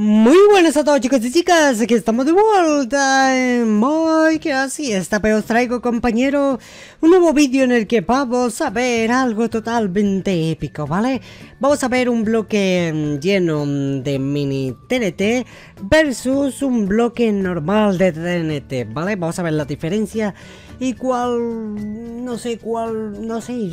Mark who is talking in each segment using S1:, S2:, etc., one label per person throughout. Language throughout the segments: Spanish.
S1: Muy buenas a todos chicos y chicas, aquí estamos de vuelta muy que así esta vez os traigo compañero un nuevo vídeo en el que vamos a ver algo totalmente épico, ¿vale? Vamos a ver un bloque mm, lleno mm, de mini TNT versus un bloque normal de TNT, ¿vale? Vamos a ver la diferencia y cuál, no sé, cuál, no sé,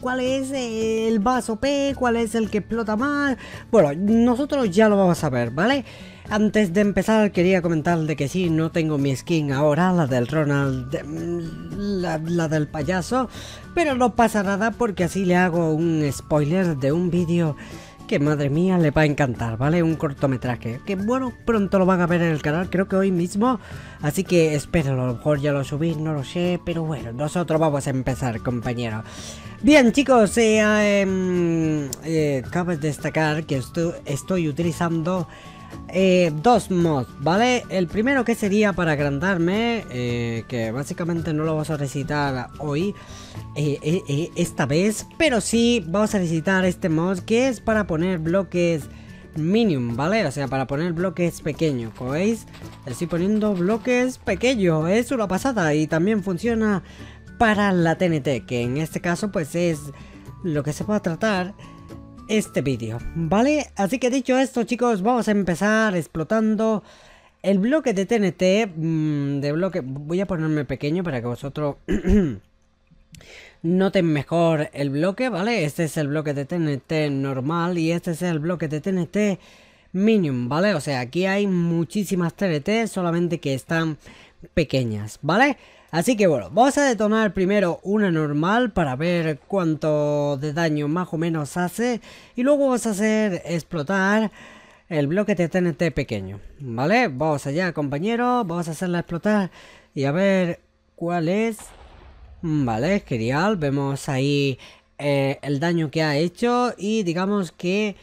S1: cuál es el vaso P, cuál es el que explota más. Bueno, nosotros ya lo vamos a ver, ¿vale? Antes de empezar quería comentar de que sí, no tengo mi skin ahora, la del Ronald, mm, la, la del payaso, pero no pasa nada porque así le hago un spoiler de un vídeo que madre mía le va a encantar, ¿vale? Un cortometraje, que bueno, pronto lo van a ver en el canal, creo que hoy mismo, así que espero, a lo mejor ya lo subí, no lo sé, pero bueno, nosotros vamos a empezar, compañero. Bien chicos, eh, em, eh, cabe destacar que estoy, estoy utilizando eh, dos mods, ¿vale? El primero que sería para agrandarme, eh, que básicamente no lo vamos a recitar hoy, eh, esta vez, pero sí vamos a recitar este mod que es para poner bloques minimum, ¿vale? O sea, para poner bloques pequeños, como veis, estoy poniendo bloques pequeños, es una pasada y también funciona para la TNT, que en este caso pues es lo que se puede tratar este vídeo, ¿vale? Así que dicho esto chicos, vamos a empezar explotando el bloque de TNT mm, de bloque... Voy a ponerme pequeño para que vosotros noten mejor el bloque, ¿vale? Este es el bloque de TNT normal y este es el bloque de TNT Minium, ¿vale? O sea, aquí hay muchísimas TNT, solamente que están pequeñas, ¿vale? vale Así que bueno, vamos a detonar primero una normal para ver cuánto de daño más o menos hace. Y luego vamos a hacer explotar el bloque de TNT pequeño. ¿Vale? Vamos allá, compañero, Vamos a hacerla explotar y a ver cuál es. Vale, genial. Vemos ahí eh, el daño que ha hecho y digamos que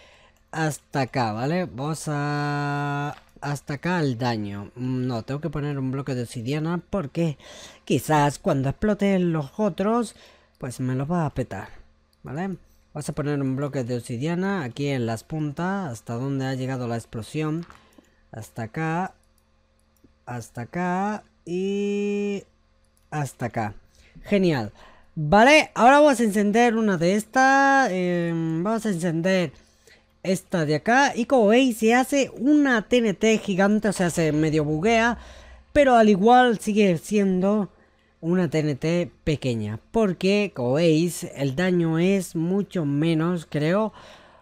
S1: hasta acá, ¿vale? Vamos a hasta acá el daño. Mm, no, tengo que poner un bloque de obsidiana porque quizás cuando exploten los otros, pues me los va a petar, ¿vale? Vas a poner un bloque de obsidiana aquí en las puntas, hasta donde ha llegado la explosión. Hasta acá, hasta acá y hasta acá. Genial. Vale, ahora vamos a encender una de estas. Em, vamos a encender esta de acá. Y como veis, se hace una TNT gigante, o sea, se medio buguea. Pero al igual sigue siendo una TNT pequeña. Porque, como veis, el daño es mucho menos, creo.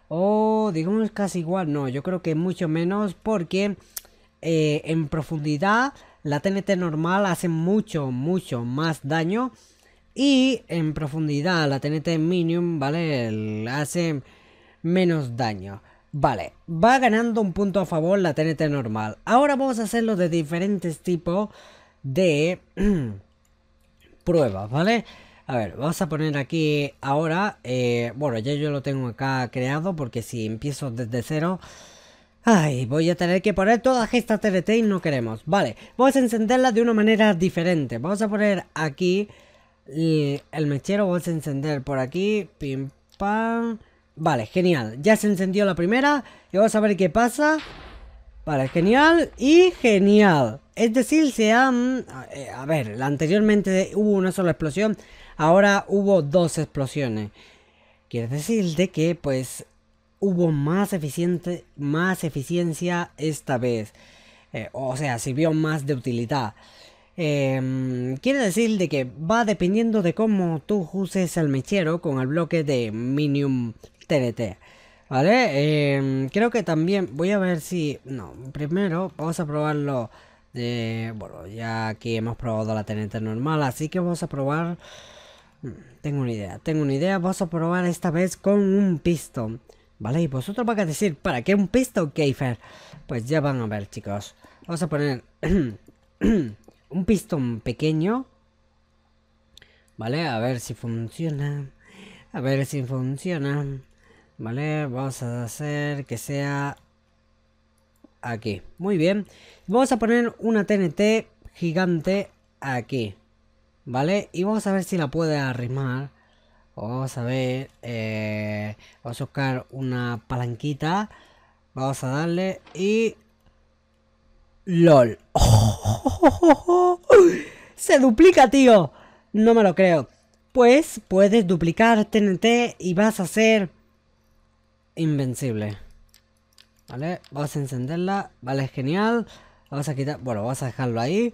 S1: O digamos casi igual, no, yo creo que mucho menos porque eh, en profundidad la TNT normal hace mucho, mucho más daño. Y en profundidad la TNT minimum, ¿vale? hace menos daño. Vale, va ganando un punto a favor la TNT normal. Ahora vamos a hacerlo de diferentes tipos de pruebas, ¿vale? A ver, vamos a poner aquí ahora, eh, bueno, ya yo lo tengo acá creado porque si empiezo desde cero... Ay, voy a tener que poner todas estas TNT y no queremos. Vale, vamos a encenderla de una manera diferente. Vamos a poner aquí el mechero, vamos a encender por aquí, pim pam... Vale, genial. Ya se encendió la primera. Y vamos a ver qué pasa. Vale, genial y genial. Es decir, se han... Eh, a ver, anteriormente hubo una sola explosión. Ahora hubo dos explosiones. Quiere decir de que, pues, hubo más, eficiente, más eficiencia esta vez. Eh, o sea, sirvió más de utilidad. Em, quiere decir de que va dependiendo de cómo tú uses el mechero con el bloque de Minium TNT. ¿Vale? Em, creo que también voy a ver si... No, primero vamos a probarlo de... Bueno, ya aquí hemos probado la TNT normal, así que vamos a probar... Mm, tengo una idea, tengo una idea, vamos a probar esta vez con un pistón. ¿Vale? Y vosotros vais a decir, ¿para qué un pistón, Keifer? Pues ya van a ver, chicos. Vamos a poner... un pistón pequeño. Vale, a ver si funciona. A ver si funciona. Vale, vamos a hacer que sea aquí. Muy bien. Vamos a poner una TNT gigante aquí. ¿Vale? Y vamos a ver si la puede arrimar. Vamos a ver. Eh, vamos a buscar una palanquita. Vamos a darle y... LOL. se duplica, tío! No me lo creo. Pues puedes duplicar TNT y vas a ser invencible. Vale, vas a encenderla. Vale, genial. Vamos a quitar... Bueno, vas a dejarlo ahí.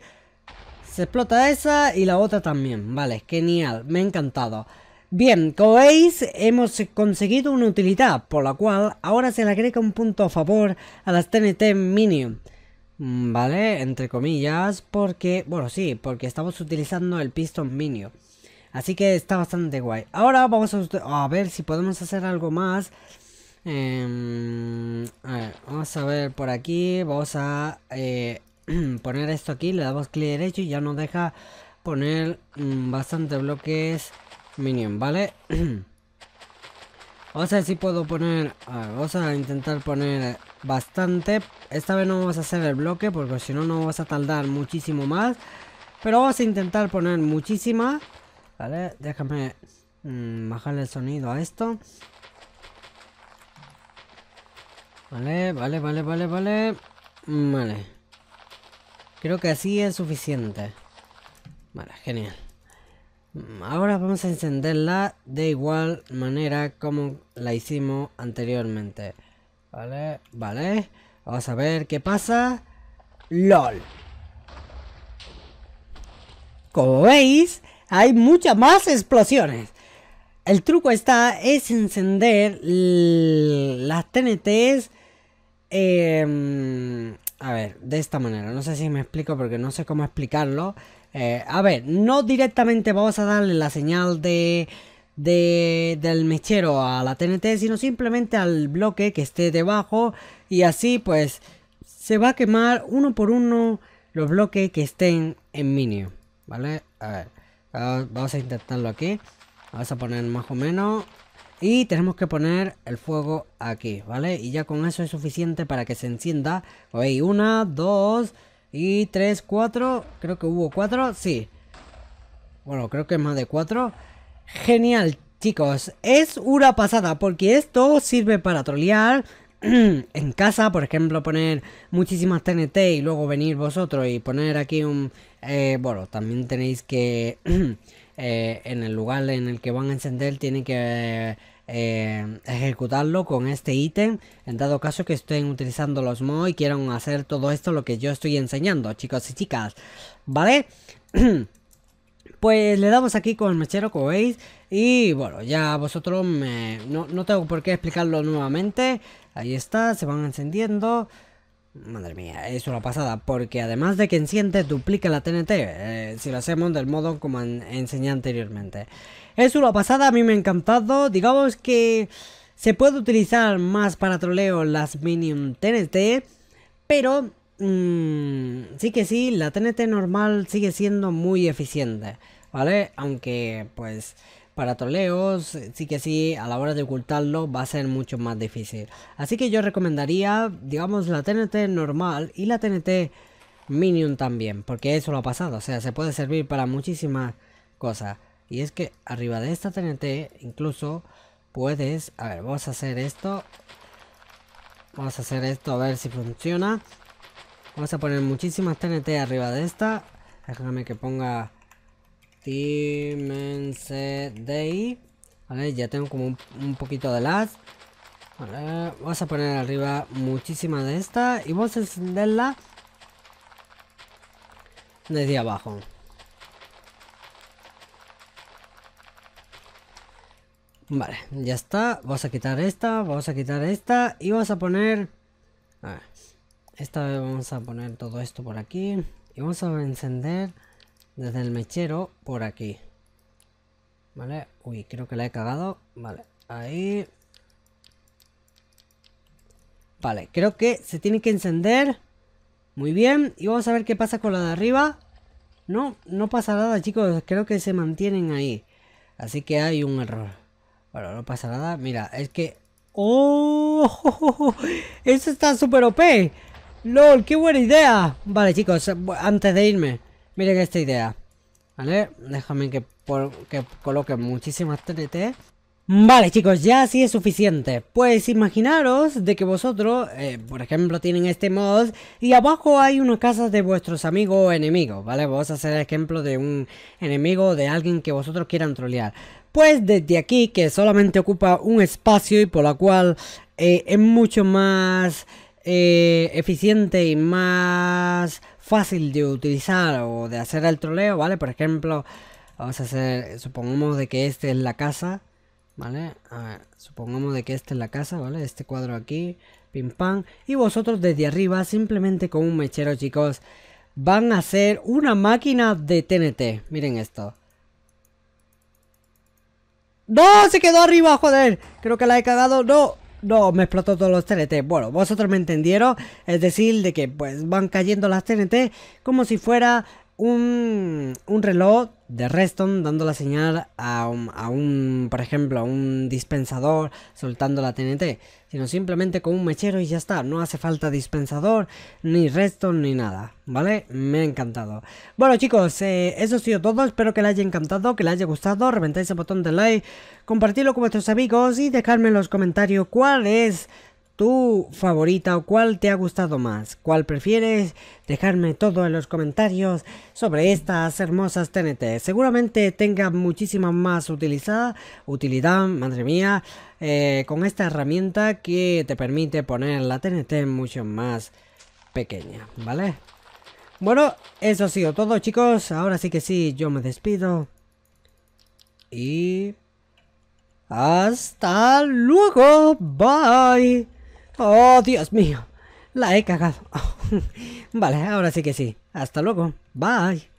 S1: Se explota esa y la otra también. Vale, genial. Me ha encantado. Bien, como veis, hemos conseguido una utilidad, por la cual ahora se le agrega un punto a favor a las TNT Minion. Mm, ¿Vale? Entre comillas, porque... Bueno, sí, porque estamos utilizando el Piston Minio. Así que está bastante guay. Ahora vamos a, ver si podemos hacer algo más. Em, vamos a ver por aquí. Vamos a eh, poner esto aquí. Le damos clic derecho y ya nos deja poner mm, bastante bloques minion, ¿vale? Vamos a ver si puedo poner... vamos a intentar poner bastante. Esta vez no vamos a hacer el bloque porque si no, no vamos a tardar muchísimo más. Pero vamos a intentar poner muchísima. Vale, déjame bajar mm, bajarle el sonido a esto. Vale, vale, vale, vale, vale. Mm, vale. Creo que así es suficiente. Vale, genial. Ahora vamos a encenderla de igual manera como la hicimos anteriormente. Vale, vale. Vamos a ver qué pasa. LOL. Como veis, hay muchas más explosiones. El truco está es encender las TNTs. Em, a ver, de esta manera. No sé si me explico porque no sé cómo explicarlo. Eh, a ver, no directamente vamos a darle la señal de, del mechero a la TNT, sino simplemente al bloque que esté debajo y así pues se va a quemar uno por uno los bloques que estén en minio, ¿vale? A ver, ah, vamos a intentarlo aquí, vamos a poner más o menos y tenemos que poner el fuego aquí, ¿vale? Y ya con eso es suficiente para que se encienda, veis? Una, dos... Y 3, 4, creo que hubo cuatro, sí. Bueno, creo que más de cuatro. Genial, chicos. Es una pasada porque esto sirve para trolear en casa, por ejemplo, poner muchísimas TNT y luego venir vosotros y poner aquí un... Eh, bueno, también tenéis que... Eh, en el lugar en el que van a encender tienen que... Eh, ejecutarlo con este ítem en dado caso que estén utilizando los mods y quieran hacer todo esto lo que yo estoy enseñando chicos y chicas vale Pues le damos aquí con el mechero, como veis. Y bueno, ya vosotros no, no, tengo por qué explicarlo nuevamente. Ahí está, se van encendiendo. Madre mía, es una pasada, porque además de que enciende, duplica la TNT, eh, si lo hacemos del modo como enseñé anteriormente. Es una pasada, a mí me ha encantado, digamos que se puede utilizar más para troleo las Minion TNT, pero mm, sí que sí, la TNT normal sigue siendo muy eficiente, ¿vale? Aunque pues para troleos, eh, sí que sí, a la hora de ocultarlo va a ser mucho más difícil. Así que yo recomendaría, digamos, la TNT normal y la TNT Minion también, porque eso lo ha pasado, o sea, se puede servir para muchísimas cosas. Y es que arriba de esta TNT incluso puedes... A ver, vamos a hacer esto. Vamos a hacer esto a ver si funciona. Vamos a poner muchísimas TNT arriba de esta. Déjame que ponga Timense Day. Vale, ya tengo como un, poquito de las. Vale, vamos a poner arriba muchísima de esta y vamos a encenderla desde abajo. Vale, ya está. Vamos a quitar esta, vamos a quitar esta y vamos a poner... esta vez vamos a poner todo esto por aquí y vamos a encender desde el mechero por aquí. ¿Vale? Uy, creo que la he cagado. Vale, ahí. Vale, creo que se tiene que encender. Muy bien, y vamos a ver qué pasa con la de arriba. No, no pasa nada, chicos. Creo que se mantienen ahí. Así que hay un error. Bueno, no pasa nada. Mira, es que... ¡Oh! Eso está súper OP. ¡Lol! ¡Qué buena idea! Vale, chicos, antes de irme. Miren esta idea. ¿Vale? Déjame que, coloque muchísimas TNT. Vale chicos, ya así es suficiente. Pues imaginaros de que vosotros, eh, por ejemplo, tienen este mod y abajo hay una casa de vuestros amigos o enemigos, ¿vale? Vamos a hacer el ejemplo de un enemigo o de alguien que vosotros quieran trolear. Pues desde aquí, que solamente ocupa un espacio y por la cual eh, es mucho más eh, eficiente y más fácil de utilizar o de hacer el troleo, ¿vale? Por ejemplo, vamos a hacer, supongamos de que este es la casa, ¿vale? A ver, supongamos de que esta es la casa, ¿vale? Este cuadro aquí, pim pam. Y vosotros desde arriba, simplemente con un mechero, chicos, van a hacer una máquina de TNT. Miren esto. ¡No! ¡Se quedó arriba, joder! Creo que la he cagado. ¡No! no, me explotó todos los TNT. Bueno, vosotros me entendieron, es decir, de que pues van cayendo las TNT como si fuera un, reloj de Reston dando la señal a un, a un, por ejemplo, a un dispensador soltando la TNT sino simplemente con un mechero y ya está, no hace falta dispensador, ni resto, ni nada, ¿vale? Me ha encantado. Bueno chicos, eh, eso ha sido todo, espero que les haya encantado, que les haya gustado, reventáis el botón de like, compartidlo con vuestros amigos y dejadme en los comentarios cuál es tu favorita o cuál te ha gustado más, cuál prefieres, dejarme todo en los comentarios sobre estas hermosas TNT. Seguramente tenga muchísima más utilidad, utilidad, madre mía, eh, con esta herramienta que te permite poner la TNT mucho más pequeña, ¿vale? Bueno, eso ha sido todo chicos, ahora sí que sí, yo me despido y... Hasta luego, bye. ¡Oh, Dios mío! La he cagado. vale, ahora sí que sí. Hasta luego. Bye.